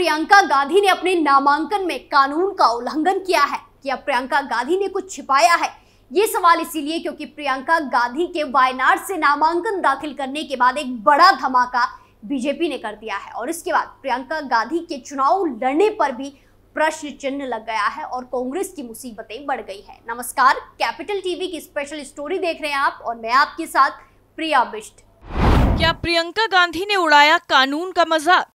प्रियंका गांधी ने अपने नामांकन में कानून का उल्लंघन किया है क्या प्रियंका गांधी ने कुछ छिपाया है ये सवाल इसीलिए क्योंकि प्रियंका गांधी के वायनाड से नामांकन दाखिल करने के बाद एक बड़ा धमाका बीजेपी ने कर दिया है और इसके बाद प्रियंका गांधी के चुनाव लड़ने पर भी प्रश्न चिन्ह लग गया है और कांग्रेस की मुसीबतें बढ़ गई है नमस्कार कैपिटल टीवी की स्पेशल स्टोरी देख रहे हैं आप और मैं आपके साथ प्रिया बिष्ट क्या प्रियंका गांधी ने उड़ाया कानून का मजाक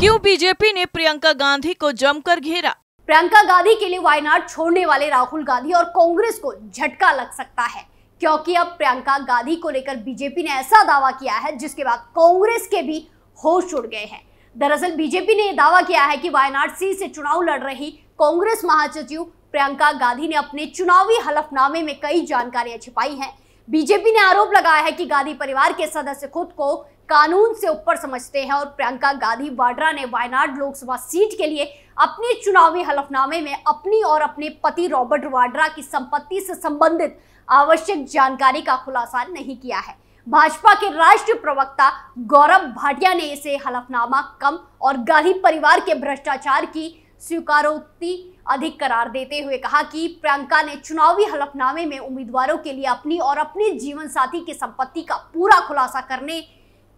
क्यों बीजेपी ने प्रियंका गांधी को जमकर घेरा प्रियंका गांधी के लिए वायनाड छोड़ने वाले राहुल गांधी और कांग्रेस को झटका लग सकता है क्योंकि अब प्रियंका गांधी को लेकर बीजेपी ने ऐसा दावा किया है जिसके बाद कांग्रेस के भी होश उड़ गए हैं दरअसल बीजेपी ने दावा किया है कि वायनाड सीट से चुनाव लड़ रही कांग्रेस महासचिव प्रियंका गांधी ने अपने चुनावी हलफनामे में कई जानकारियां छिपाई हैं बीजेपी ने आरोप लगाया है कि गांधी परिवार के सदस्य खुद को कानून से ऊपर समझते हैं और प्रियंका गांधी वाड्रा ने वायनाड लोकसभा सीट के लिए अपने चुनावी हलफनामे में अपनी और अपने पति रॉबर्ट वाड्रा की संपत्ति से संबंधित आवश्यक जानकारी का खुलासा नहीं किया है भाजपा के राष्ट्रीय प्रवक्ता गौरव भाटिया ने इसे हलफनामा कम और गांधी परिवार के भ्रष्टाचार की स्वीकारोक्ति अधिक करार देते हुए कहा कि प्रियंका ने चुनावी हलफनामे में उम्मीदवारों के लिए अपनी और अपने जीवन साथी की संपत्ति का पूरा खुलासा करने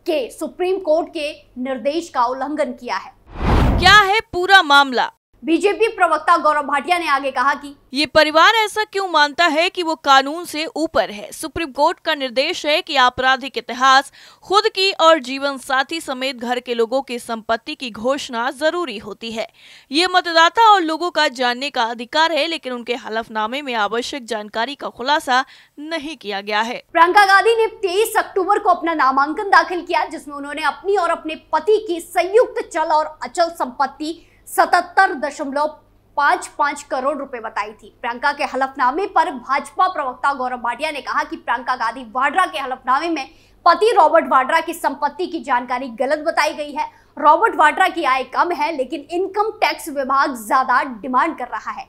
के सुप्रीम कोर्ट के निर्देश का उल्लंघन किया है क्या है पूरा मामला बीजेपी प्रवक्ता गौरव भाटिया ने आगे कहा कि ये परिवार ऐसा क्यों मानता है कि वो कानून से ऊपर है सुप्रीम कोर्ट का निर्देश है कि आपराधिक इतिहास खुद की और जीवन साथी समेत घर के लोगों की संपत्ति की घोषणा जरूरी होती है ये मतदाता और लोगों का जानने का अधिकार है लेकिन उनके हलफनामे में आवश्यक जानकारी का खुलासा नहीं किया गया है प्रियंका गांधी ने तेईस अक्टूबर को अपना नामांकन दाखिल किया जिसमे उन्होंने अपनी और अपने पति की संयुक्त चल और अचल संपत्ति सतहत्तर दशमलव पांच पांच करोड़ रुपए बताई थी प्रियंका के हलफनामे पर भाजपा प्रवक्ता गौरव भाटिया ने कहा कि प्रियंका गांधी वाड्रा के हलफनामे में पति रॉबर्ट वाड्रा की संपत्ति की जानकारी गलत बताई गई है रॉबर्ट वाड्रा की आय कम है लेकिन इनकम टैक्स विभाग ज्यादा डिमांड कर रहा है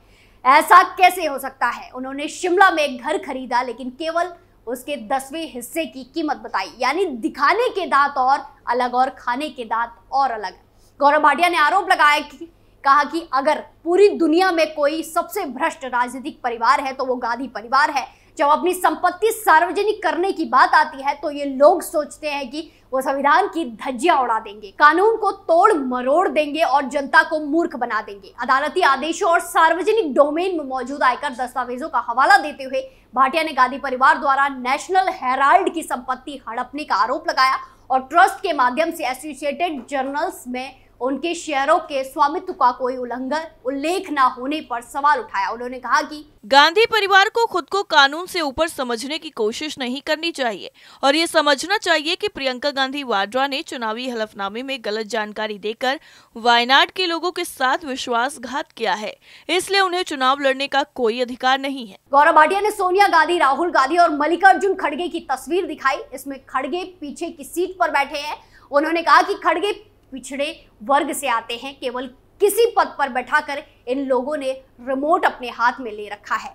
ऐसा कैसे हो सकता है उन्होंने शिमला में एक घर खरीदा लेकिन केवल उसके दसवें हिस्से की कीमत बताई यानी दिखाने के दांत और अलग और खाने के दांत और अलग गौरव भाटिया ने आरोप लगाया कि कहा कि अगर पूरी दुनिया में कोई सबसे भ्रष्ट राजनीतिक परिवार है तो वो गांधी परिवार है जब अपनी संपत्ति सार्वजनिक करने की बात आती है तो ये लोग सोचते हैं कि वो संविधान की धज्जियां उड़ा देंगे कानून को तोड़ मरोड़ देंगे और जनता को मूर्ख बना देंगे अदालती आदेशों और सार्वजनिक डोमेन में मौजूद आयकर दस्तावेजों का हवाला देते हुए भाटिया ने गांधी परिवार द्वारा नेशनल हेराल्ड की संपत्ति हड़पने का आरोप लगाया और ट्रस्ट के माध्यम से एसोसिएटेड जर्नल्स में उनके शेयरों के स्वामित्व का कोई उल्लंघन उल्लेख न होने पर सवाल उठाया उन्होंने कहा कि गांधी परिवार को खुद को कानून से ऊपर समझने की कोशिश नहीं करनी चाहिए और ये समझना चाहिए कि प्रियंका गांधी वाड्रा ने चुनावी हलफनामे में गलत जानकारी देकर वायनाड के लोगों के साथ विश्वासघात किया है इसलिए उन्हें चुनाव लड़ने का कोई अधिकार नहीं है गौरव भाटिया ने सोनिया गांधी राहुल गांधी और मल्लिकार्जुन खड़गे की तस्वीर दिखाई इसमें खड़गे पीछे की सीट पर बैठे है उन्होंने कहा कि खड़गे पिछड़े वर्ग से आते हैं केवल किसी पद पर बैठाकर इन लोगों ने रिमोट अपने हाथ में ले रखा है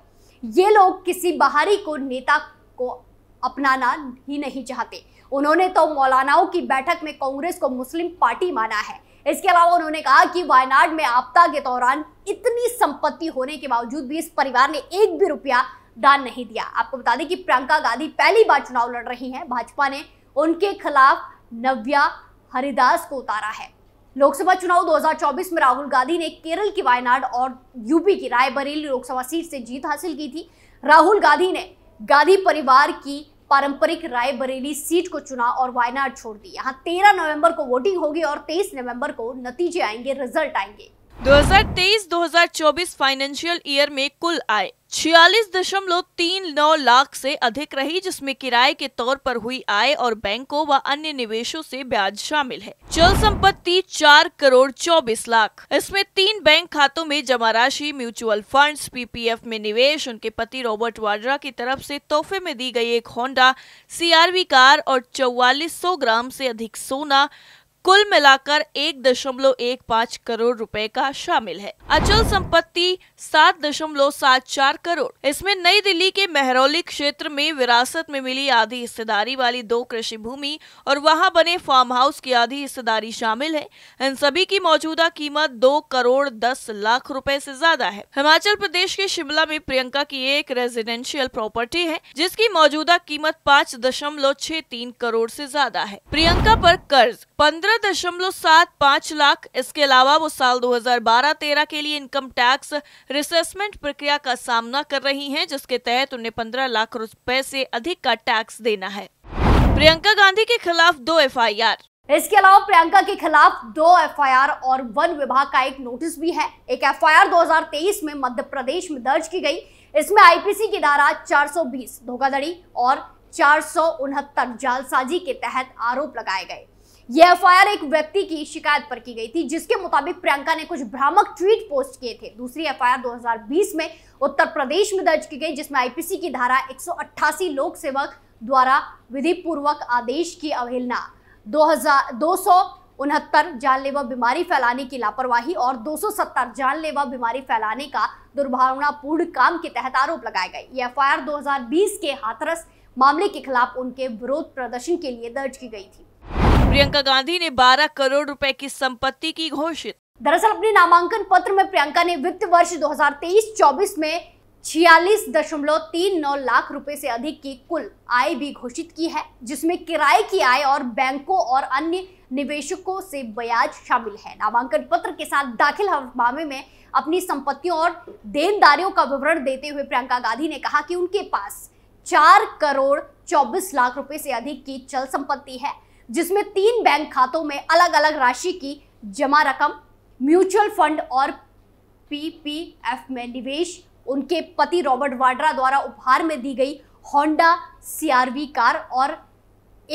ये लोग किसी बाहरी को नेता को अपनाना ही नहीं चाहते उन्होंने तो मौलानाओं की बैठक में कांग्रेस को मुस्लिम पार्टी माना है इसके अलावा उन्होंने कहा कि वायनाड में आपदा के दौरान इतनी संपत्ति होने के बावजूद भी इस परिवार ने एक भी रुपया दान नहीं दिया आपको बता दें कि प्रियंका गांधी पहली बार चुनाव लड़ रही हैं भाजपा ने उनके खिलाफ नव्या हरिदास को उतारा है लोकसभा चुनाव 2024 में राहुल गांधी ने केरल की वायनाड और यूपी की रायबरेली लोकसभा सीट से जीत हासिल की थी राहुल गांधी ने गांधी परिवार की पारंपरिक रायबरेली सीट को चुना और वायनाड छोड़ दी यहाँ 13 नवंबर को वोटिंग होगी और 23 नवंबर को नतीजे आएंगे रिजल्ट आएंगे 2023-2024 फाइनेंशियल ईयर में कुल आय छियालीस दशमलव तीन नौ लाख से अधिक रही जिसमें किराए के तौर पर हुई आय और बैंकों व अन्य निवेशों से ब्याज शामिल है चल संपत्ति चार करोड़ चौबीस लाख इसमें तीन बैंक खातों में जमा राशि म्यूचुअल फंड्स पीपीएफ में निवेश उनके पति रॉबर्ट वाड्रा की तरफ से तोहफे में दी गई एक होंडा सीआरवी कार और चौवालीस ग्राम से अधिक सोना कुल मिलाकर एक दशमलव एक पाँच करोड़ रुपए का शामिल है अचल संपत्ति सात दशमलव सात चार करोड़ इसमें नई दिल्ली के मेहरौली क्षेत्र में विरासत में मिली आधी हिस्सेदारी वाली दो कृषि भूमि और वहां बने फार्म हाउस की आधी हिस्सेदारी शामिल है इन सभी की मौजूदा कीमत दो करोड़ दस लाख रुपए से ज्यादा है हिमाचल प्रदेश के शिमला में प्रियंका की एक रेजिडेंशियल प्रॉपर्टी है जिसकी मौजूदा कीमत पाँच दशमलव छह तीन करोड़ ऐसी ज्यादा है प्रियंका आरोप कर्ज पंद्रह दशमलव सात पाँच लाख इसके अलावा वो साल दो हजार के लिए इनकम टैक्स रिसेसमेंट प्रक्रिया का सामना कर रही हैं जिसके तहत उन्हें पंद्रह लाख रुपए से अधिक का टैक्स देना है प्रियंका गांधी के खिलाफ दो एफआईआर इसके अलावा प्रियंका के खिलाफ दो एफआईआर और वन विभाग का एक नोटिस भी है एक एफ आई में मध्य प्रदेश में दर्ज की गई इसमें आईपीसी की धारा चार धोखाधड़ी और चार जालसाजी के तहत आरोप लगाए गए यह एफ एक व्यक्ति की शिकायत पर की गई थी जिसके मुताबिक प्रियंका ने कुछ भ्रामक ट्वीट पोस्ट किए थे दूसरी एफ 2020 में उत्तर प्रदेश में दर्ज की गई जिसमें आईपीसी की धारा 188 लोक सेवक द्वारा विधि पूर्वक आदेश की अवहेलना दो सौ उनहत्तर जानलेवा बीमारी फैलाने की लापरवाही और 270 जानलेवा बीमारी फैलाने का दुर्भावनापूर्ण काम के तहत आरोप लगाए गए ये एफ 2020 के हाथरस मामले के खिलाफ उनके विरोध प्रदर्शन के लिए दर्ज की गई थी प्रियंका गांधी ने 12 करोड़ रुपए की संपत्ति की घोषित दरअसल अपने नामांकन पत्र में प्रियंका ने वित्त वर्ष 2023-24 में छियालीस दशमलव तीन नौ लाख रुपए से अधिक की कुल आय भी घोषित की है जिसमें किराए की आय और बैंकों और अन्य निवेशकों से ब्याज शामिल है नामांकन पत्र के साथ दाखिल हलफनामे में अपनी संपत्तियों और देनदारियों का विवरण देते हुए प्रियंका गांधी ने कहा कि उनके पास चार करोड़ चौबीस लाख रुपए से अधिक की चल संपत्ति है जिसमें तीन बैंक खातों में अलग अलग राशि की जमा रकम म्यूचुअल फंड और पीपीएफ में निवेश उनके पति रॉबर्ट वाड्रा द्वारा उपहार में दी गई होंडा सीआरवी कार और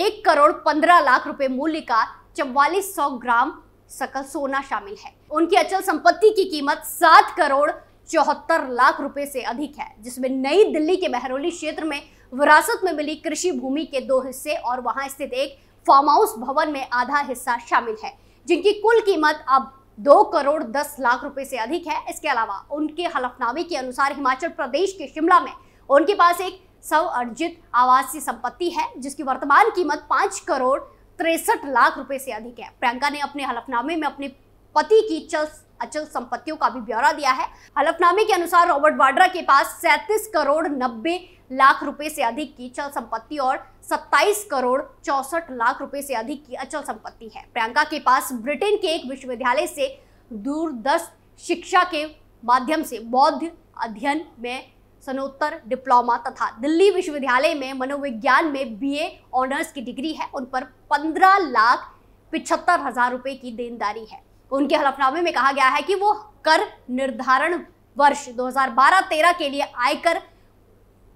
एक करोड़ पंद्रह लाख रुपए मूल्य का चौवालीस सौ ग्राम सकल सोना शामिल है उनकी अचल संपत्ति की कीमत सात करोड़ चौहत्तर लाख रुपए से अधिक है जिसमें नई दिल्ली के महरौली क्षेत्र में विरासत में मिली कृषि भूमि के दो हिस्से और वहां स्थित एक फार्म हाउस भवन में आधा हिस्सा शामिल है जिनकी कुल कीमत अब दो करोड़ दस लाख रुपए से अधिक है इसके अलावा उनके हलफनामे के अनुसार हिमाचल प्रदेश के शिमला में उनके पास एक सव अर्जित आवासीय संपत्ति है जिसकी वर्तमान कीमत पांच करोड़ तिरसठ लाख रुपए से अधिक है प्रियंका ने अपने हलफनामे में अपने पति की चल अचल संपत्तियों का भी ब्यौरा दिया है हलफनामे के अनुसार रॉबर्ट वाड्रा के पास सैंतीस करोड़ नब्बे लाख रुपए से अधिक की चल संपत्ति और 27 करोड़ चौसठ लाख रुपए से अधिक की अचल संपत्ति है प्रियंका के पास ब्रिटेन के एक विश्वविद्यालय से दूरदर्श शिक्षा के माध्यम से बौद्ध अध्ययन में स्नोत्तर डिप्लोमा तथा दिल्ली विश्वविद्यालय में मनोविज्ञान में बीए ऑनर्स की डिग्री है उन पर पंद्रह लाख पिछहत्तर हजार रुपए की देनदारी है उनके हलफनामे में कहा गया है कि वो कर निर्धारण वर्ष 2012-13 के लिए आयकर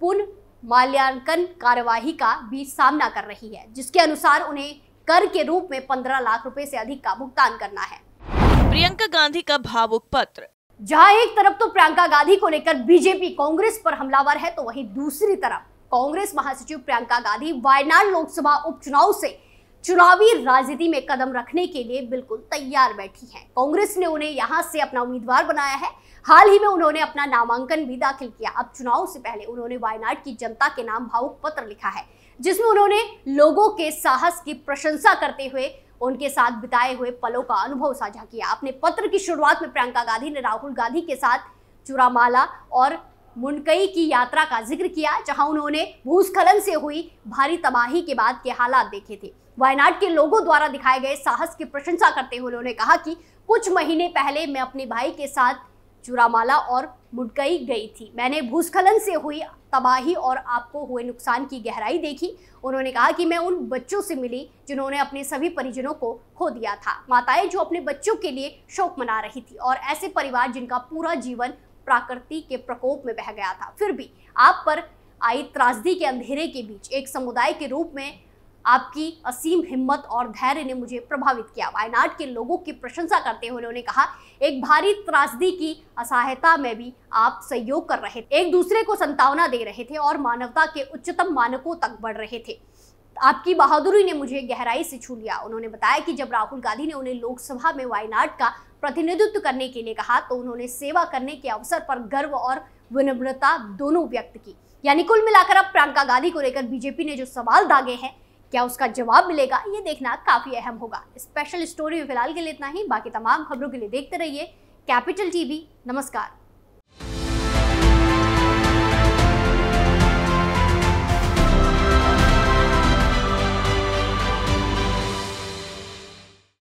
पुनः माल्यांकन कार्यवाही का भी सामना कर रही है जिसके अनुसार उन्हें कर के रूप में 15 लाख रुपए से अधिक का भुगतान करना है प्रियंका गांधी का भावुक पत्र जहां एक तरफ तो प्रियंका गांधी को लेकर बीजेपी कांग्रेस पर हमलावर है तो वहीं दूसरी तरफ कांग्रेस महासचिव प्रियंका गांधी वायनाड लोकसभा उपचुनाव से चुनावी राजनीति में कदम रखने के लिए बिल्कुल तैयार बैठी हैं कांग्रेस ने उन्हें यहां से अपना उम्मीदवार बनाया है हाल ही में उन्होंने अपना नामांकन भी दाखिल किया अब चुनाव से पहले उन्होंने वायनाड की जनता के नाम भावुक पत्र लिखा है जिसमें उन्होंने लोगों के साहस की प्रशंसा करते हुए उनके साथ बिताए हुए पलों का अनुभव साझा किया अपने पत्र की शुरुआत में प्रियंका गांधी ने राहुल गांधी के साथ चुरामाला और मुनकई की यात्रा का जिक्र किया जहां उन्होंने भूस्खलन से हुई भारी तबाही के बाद के हालात देखे थे वायनाड के लोगों द्वारा दिखाए गए साहस की प्रशंसा करते हुए उन्होंने कहा कि कुछ महीने पहले मैं अपने भाई के साथ चुरामाला और मुडकई गई थी मैंने भूस्खलन से हुई तबाही और आपको हुए नुकसान की गहराई देखी उन्होंने कहा कि मैं उन बच्चों से मिली जिन्होंने अपने सभी परिजनों को खो दिया था माताएं जो अपने बच्चों के लिए शोक मना रही थी और ऐसे परिवार जिनका पूरा जीवन प्रकृति के प्रकोप में बह गया था फिर भी आप पर आई त्रासदी के अंधेरे के बीच एक समुदाय के रूप में आपकी असीम हिम्मत और धैर्य ने मुझे प्रभावित किया वायनाड के लोगों की प्रशंसा करते हुए उन्होंने कहा एक भारी त्रासदी की असहायता में भी आप सहयोग कर रहे थे एक दूसरे को संतावना दे रहे थे और मानवता के उच्चतम मानकों तक बढ़ रहे थे आपकी बहादुरी ने मुझे गहराई से छू लिया उन्होंने बताया कि जब राहुल गांधी ने उन्हें लोकसभा में वायनाड का प्रतिनिधित्व करने के लिए कहा तो उन्होंने सेवा करने के अवसर पर गर्व और विनम्रता दोनों व्यक्त की यानी कुल मिलाकर अब प्रियंका गांधी को लेकर बीजेपी ने जो सवाल दागे हैं क्या उसका जवाब मिलेगा ये देखना काफ़ी अहम होगा स्पेशल स्टोरी में फिलहाल के लिए इतना ही बाकी तमाम खबरों के लिए देखते रहिए कैपिटल टीवी नमस्कार